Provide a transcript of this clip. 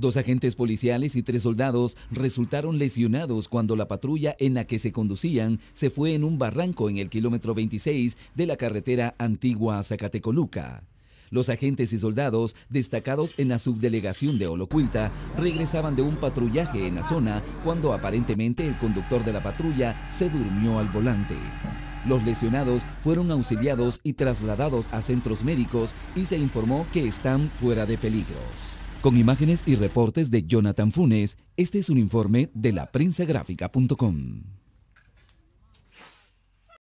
Dos agentes policiales y tres soldados resultaron lesionados cuando la patrulla en la que se conducían se fue en un barranco en el kilómetro 26 de la carretera antigua Zacatecoluca. Los agentes y soldados destacados en la subdelegación de Olocuilta regresaban de un patrullaje en la zona cuando aparentemente el conductor de la patrulla se durmió al volante. Los lesionados fueron auxiliados y trasladados a centros médicos y se informó que están fuera de peligro. Con imágenes y reportes de Jonathan Funes, este es un informe de la